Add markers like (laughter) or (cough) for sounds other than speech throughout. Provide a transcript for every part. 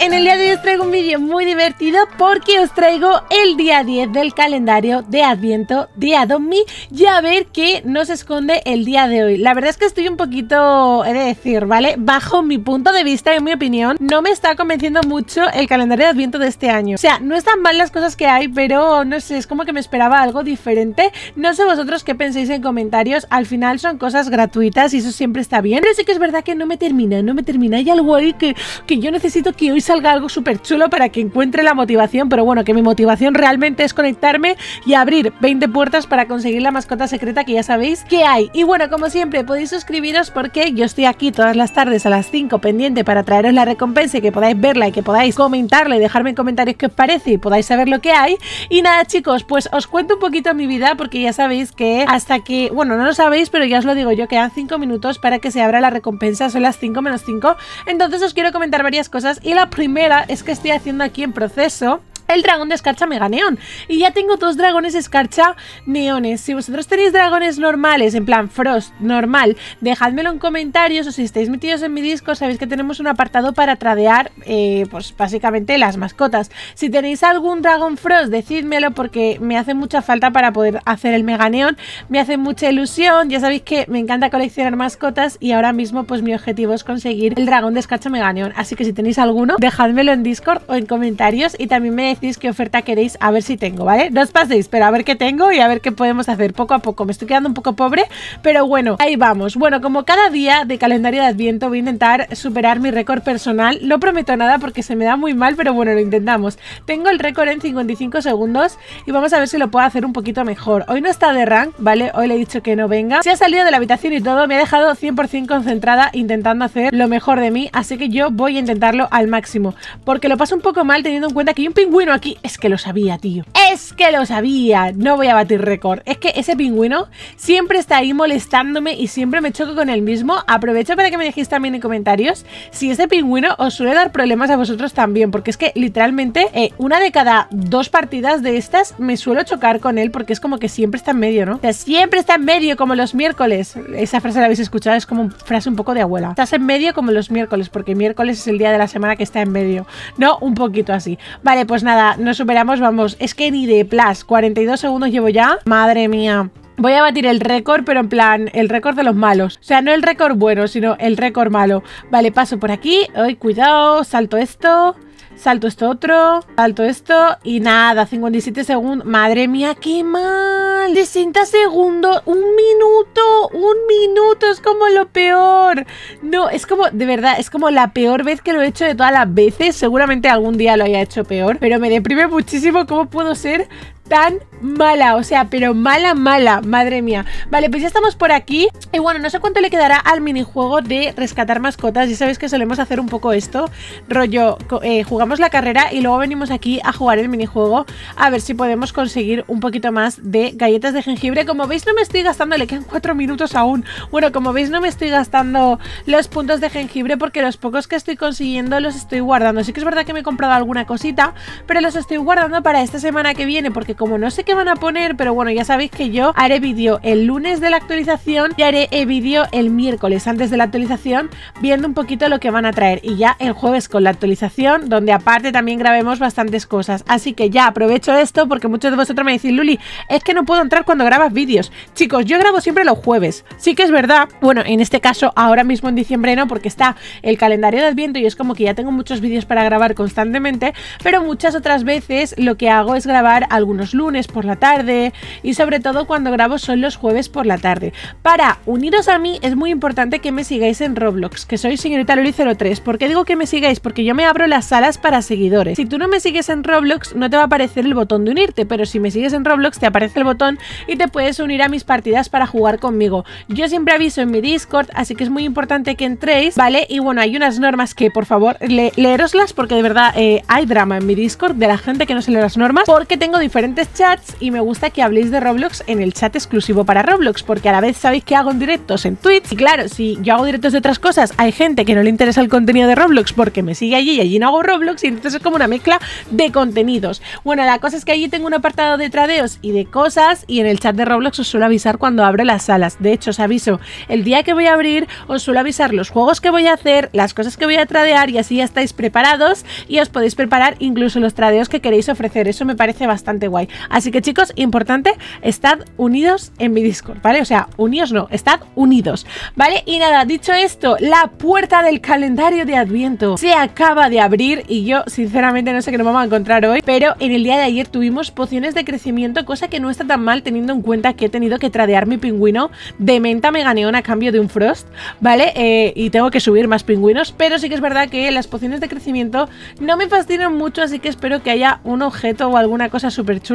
En el día de hoy os traigo un vídeo muy divertido porque os traigo el día 10 del calendario de Adviento de Adomi y a ver qué nos esconde el día de hoy. La verdad es que estoy un poquito, he de decir, ¿vale? Bajo mi punto de vista y mi opinión, no me está convenciendo mucho el calendario de Adviento de este año. O sea, no están mal las cosas que hay, pero no sé, es como que me esperaba algo diferente. No sé vosotros qué penséis en comentarios, al final son cosas gratuitas y eso siempre está bien. Pero sí que es verdad que no me termina, no me termina. Hay algo ahí que, que yo necesito que hoy salga algo súper chulo para que encuentre la motivación, pero bueno, que mi motivación realmente es conectarme y abrir 20 puertas para conseguir la mascota secreta que ya sabéis que hay. Y bueno, como siempre, podéis suscribiros porque yo estoy aquí todas las tardes a las 5 pendiente para traeros la recompensa y que podáis verla y que podáis comentarla y dejarme en comentarios qué os parece y podáis saber lo que hay. Y nada, chicos, pues os cuento un poquito mi vida porque ya sabéis que hasta que, bueno, no lo sabéis, pero ya os lo digo yo, quedan 5 minutos para que se abra la recompensa, son las 5 menos 5. Entonces os quiero comentar varias cosas y la primera es que estoy haciendo aquí en proceso el dragón de escarcha mega neón. Y ya tengo dos dragones escarcha neones. Si vosotros tenéis dragones normales, en plan Frost normal, dejadmelo en comentarios o si estáis metidos en mi disco, sabéis que tenemos un apartado para tradear, eh, pues básicamente las mascotas. Si tenéis algún dragón Frost, decídmelo porque me hace mucha falta para poder hacer el mega neón. Me hace mucha ilusión, ya sabéis que me encanta coleccionar mascotas y ahora mismo pues mi objetivo es conseguir el dragón de escarcha mega neón. Así que si tenéis alguno, dejádmelo en Discord o en comentarios y también me decís qué oferta queréis, a ver si tengo, ¿vale? No os paséis, pero a ver qué tengo y a ver qué podemos hacer poco a poco. Me estoy quedando un poco pobre, pero bueno, ahí vamos. Bueno, como cada día de calendario de Adviento voy a intentar superar mi récord personal. No prometo nada porque se me da muy mal, pero bueno, lo intentamos. Tengo el récord en 55 segundos y vamos a ver si lo puedo hacer un poquito mejor. Hoy no está de rank, ¿vale? Hoy le he dicho que no venga. Se ha salido de la habitación y todo, me ha dejado 100% concentrada intentando hacer lo mejor de mí, así que yo voy a intentarlo al máximo. Porque lo paso un poco mal teniendo en cuenta que hay un pingüino aquí. Es que lo sabía, tío. Es que lo sabía. No voy a batir récord. Es que ese pingüino siempre está ahí molestándome y siempre me choco con el mismo. Aprovecho para que me dejéis también en comentarios si ese pingüino os suele dar problemas a vosotros también. Porque es que literalmente eh, una de cada dos partidas de estas me suelo chocar con él porque es como que siempre está en medio, ¿no? O sea, siempre está en medio como los miércoles. Esa frase la habéis escuchado, es como frase un poco de abuela. Estás en medio como los miércoles porque miércoles es el día de la semana que está en medio. No, un poquito así. Vale, pues nada nada, nos superamos, vamos, es que ni de plus, 42 segundos llevo ya, madre mía. Voy a batir el récord, pero en plan, el récord de los malos. O sea, no el récord bueno, sino el récord malo. Vale, paso por aquí. Ay, cuidado, salto esto salto esto otro, salto esto y nada, 57 segundos. Madre mía, qué mal. 60 segundos, un minuto, un minuto, es como lo peor. No, es como, de verdad, es como la peor vez que lo he hecho de todas las veces. Seguramente algún día lo haya hecho peor, pero me deprime muchísimo cómo puedo ser tan mala, o sea, pero mala, mala, madre mía. Vale, pues ya estamos por aquí. Y bueno, no sé cuánto le quedará al minijuego de rescatar mascotas. Ya sabéis que solemos hacer un poco esto. Rollo, eh, jugamos la carrera y luego venimos aquí a jugar el minijuego. A ver si podemos conseguir un poquito más de galletas de jengibre. Como veis, no me estoy gastando, le quedan cuatro minutos aún. Bueno, como veis, no me estoy gastando los puntos de jengibre porque los pocos que estoy consiguiendo los estoy guardando. Sí que es verdad que me he comprado alguna cosita, pero los estoy guardando para esta semana que viene porque como no sé qué van a poner, pero bueno, ya sabéis que yo haré vídeo el lunes de la actualización y haré vídeo el miércoles antes de la actualización viendo un poquito lo que van a traer y ya el jueves con la actualización donde aparte también grabemos bastantes cosas. Así que ya aprovecho esto porque muchos de vosotros me decís, Luli, es que no puedo entrar cuando grabas vídeos. Chicos, yo grabo siempre los jueves. Sí que es verdad, bueno, en este caso ahora mismo en diciembre no porque está el calendario de Adviento y es como que ya tengo muchos vídeos para grabar constantemente, pero muchas otras veces lo que hago es grabar algunos lunes por la tarde y sobre todo cuando grabo son los jueves por la tarde. Para uniros a mí es muy importante que me sigáis en Roblox, que soy señorita Loli03. ¿Por qué digo que me sigáis? Porque yo me abro las salas para seguidores. Si tú no me sigues en Roblox no te va a aparecer el botón de unirte, pero si me sigues en Roblox te aparece el botón y te puedes unir a mis partidas para jugar conmigo. Yo siempre aviso en mi Discord, así que es muy importante que entréis, ¿vale? Y bueno, hay unas normas que por favor leeroslas porque de verdad eh, hay drama en mi Discord de la gente que no se lee las normas porque tengo diferentes chats y me gusta que habléis de Roblox en el chat exclusivo para Roblox, porque a la vez sabéis que hago en directos en Twitch. Y claro, si yo hago directos de otras cosas, hay gente que no le interesa el contenido de Roblox porque me sigue allí y allí no hago Roblox, y entonces es como una mezcla de contenidos. Bueno, la cosa es que allí tengo un apartado de tradeos y de cosas, y en el chat de Roblox os suelo avisar cuando abro las salas. De hecho, os aviso el día que voy a abrir, os suelo avisar los juegos que voy a hacer, las cosas que voy a tradear, y así ya estáis preparados y os podéis preparar incluso los tradeos que queréis ofrecer. Eso me parece bastante guay. Así que chicos, importante, estad unidos en mi Discord, ¿vale? O sea, unidos no, estad unidos, ¿vale? Y nada, dicho esto, la puerta del calendario de Adviento se acaba de abrir y yo sinceramente no sé qué nos vamos a encontrar hoy, pero en el día de ayer tuvimos pociones de crecimiento, cosa que no está tan mal teniendo en cuenta que he tenido que tradear mi pingüino de menta meganeón a cambio de un frost, ¿vale? Eh, y tengo que subir más pingüinos, pero sí que es verdad que las pociones de crecimiento no me fascinan mucho, así que espero que haya un objeto o alguna cosa súper chula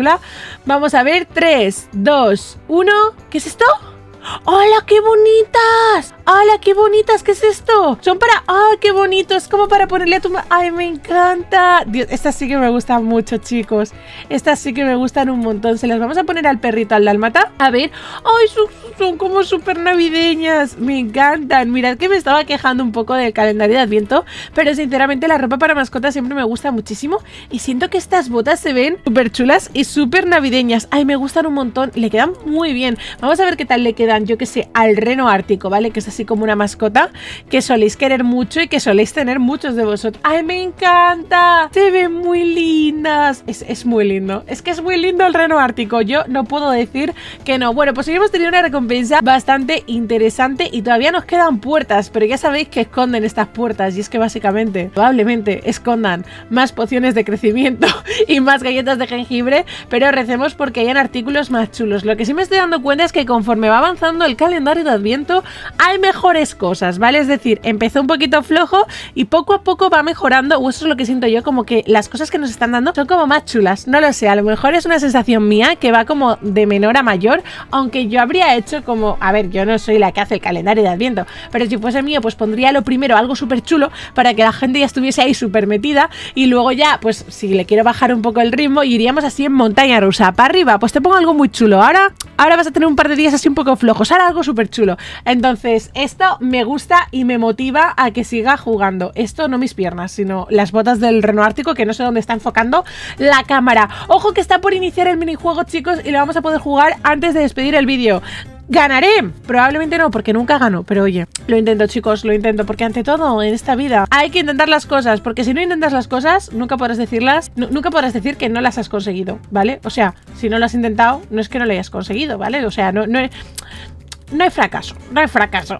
Vamos a ver, 3, 2, 1. ¿Qué es esto? ¡Hola, qué bonitas! ¡Hala, qué bonitas! ¿Qué es esto? Son para... ¡Ah, qué bonito! Es como para ponerle a tu... ¡Ay, me encanta! Dios, estas sí que me gustan mucho, chicos. Estas sí que me gustan un montón. Se las vamos a poner al perrito, al Dalmata. A ver. ¡Ay, son, como súper navideñas! Me encantan. Mirad que me estaba quejando un poco del calendario de Adviento, pero sinceramente la ropa para mascotas siempre me gusta muchísimo y siento que estas botas se ven súper chulas y súper navideñas. ¡Ay, me gustan un montón! Le quedan muy bien. Vamos a ver qué tal le quedan, yo que sé, al reno ártico, ¿vale? Que es como una mascota que soléis querer mucho y que soléis tener muchos de vosotros. ¡Ay, me encanta! Se ven muy lindas. Es, muy lindo. Es que es muy lindo el reno ártico. Yo no puedo decir que no. Bueno, pues hoy hemos tenido una recompensa bastante interesante y todavía nos quedan puertas, pero ya sabéis que esconden estas puertas y es que básicamente, probablemente, escondan más pociones de crecimiento (laughs) y más galletas de jengibre, pero recemos porque hayan artículos más chulos. Lo que sí me estoy dando cuenta es que conforme va avanzando el calendario de Adviento, hay mejores cosas, ¿vale? Es decir, empezó un poquito flojo y poco a poco va mejorando, o eso es lo que siento yo, como que las cosas que nos están dando son como más chulas, no lo sé, a lo mejor es una sensación mía que va como de menor a mayor, aunque yo habría hecho como, a ver, yo no soy la que hace el calendario de Adviento, pero si fuese mío, pues pondría lo primero algo súper chulo para que la gente ya estuviese ahí súper metida y luego ya, pues si le quiero bajar un poco el ritmo, iríamos así en montaña rusa, para arriba, pues te pongo algo muy chulo, ahora, ahora vas a tener un par de días así un poco flojos, ahora algo súper chulo. Entonces, esto me gusta y me motiva a que siga jugando. Esto no mis piernas, sino las botas del Reno Ártico, que no sé dónde está enfocando la cámara. Ojo que está por iniciar el minijuego, chicos, y lo vamos a poder jugar antes de despedir el vídeo. ¿Ganaré? Probablemente no, porque nunca gano. Pero oye, lo intento, chicos, lo intento. Porque ante todo, en esta vida, hay que intentar las cosas. Porque si no intentas las cosas, nunca podrás decirlas. Nunca podrás decir que no las has conseguido, ¿vale? O sea, si no lo has intentado, no es que no lo hayas conseguido, ¿vale? O sea, no, no, no hay fracaso, no hay fracaso.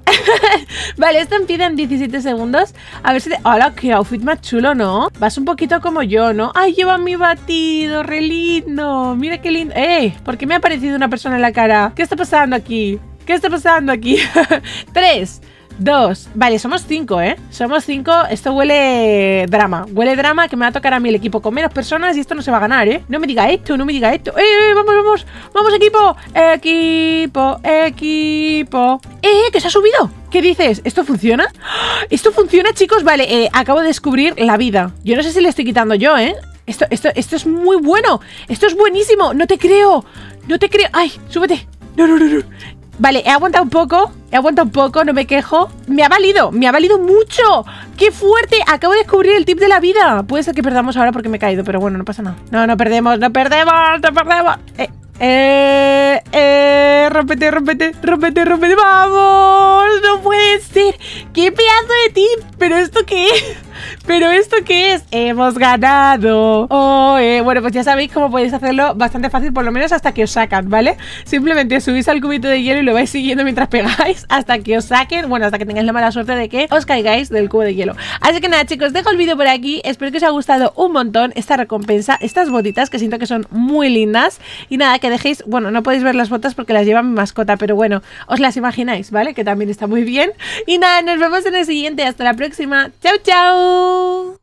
(laughs) vale, esto empieza en 17 segundos. A ver si te... ¡Hola, qué outfit más chulo, ¿no? Vas un poquito como yo, ¿no? ¡Ay, lleva mi batido! ¡Re lindo! ¡Mira qué lindo! Eh, ¿Por qué me ha aparecido una persona en la cara? ¿Qué está pasando aquí? ¿Qué está pasando aquí? (laughs) Tres dos. Vale, somos cinco, ¿eh? Somos cinco. Esto huele drama. Huele drama que me va a tocar a mí el equipo con menos personas y esto no se va a ganar, ¿eh? No me diga esto, no me diga esto. ¡Eh, eh vamos, vamos! ¡Vamos, equipo! ¡Equipo, equipo! ¡Eh, eh que se ha subido! ¿Qué dices? ¿Esto funciona? ¡Ah! ¿Esto funciona, chicos? Vale, eh, acabo de descubrir la vida. Yo no sé si le estoy quitando yo, ¿eh? Esto, esto, esto es muy bueno. Esto es buenísimo. No te creo. No te creo. ¡Ay, súbete! No, no, no, no. Vale, he aguantado un poco, he aguantado un poco, no me quejo. Me ha valido, me ha valido mucho. ¡Qué fuerte! Acabo de descubrir el tip de la vida. Puede ser que perdamos ahora porque me he caído, pero bueno, no pasa nada. No, no perdemos, no perdemos, no perdemos. Eh, eh, eh, rompete, rompete, rompete, rompete. ¡Vamos! ¡No puede ser! ¡Qué pedazo de tip! ¿Pero esto qué es? ¿Pero esto qué es? Hemos ganado. Oh, eh, Bueno, pues ya sabéis cómo podéis hacerlo bastante fácil, por lo menos hasta que os sacan, ¿vale? Simplemente subís al cubito de hielo y lo vais siguiendo mientras pegáis hasta que os saquen, bueno, hasta que tengáis la mala suerte de que os caigáis del cubo de hielo. Así que nada, chicos, dejo el vídeo por aquí. Espero que os haya gustado un montón esta recompensa, estas botitas que siento que son muy lindas. Y nada, que dejéis, bueno, no podéis ver las botas porque las lleva mi mascota, pero bueno, os las imagináis, ¿vale? Que también está muy bien. Y nada, nos vemos en el siguiente. Hasta la próxima. Chao, chao. Oh.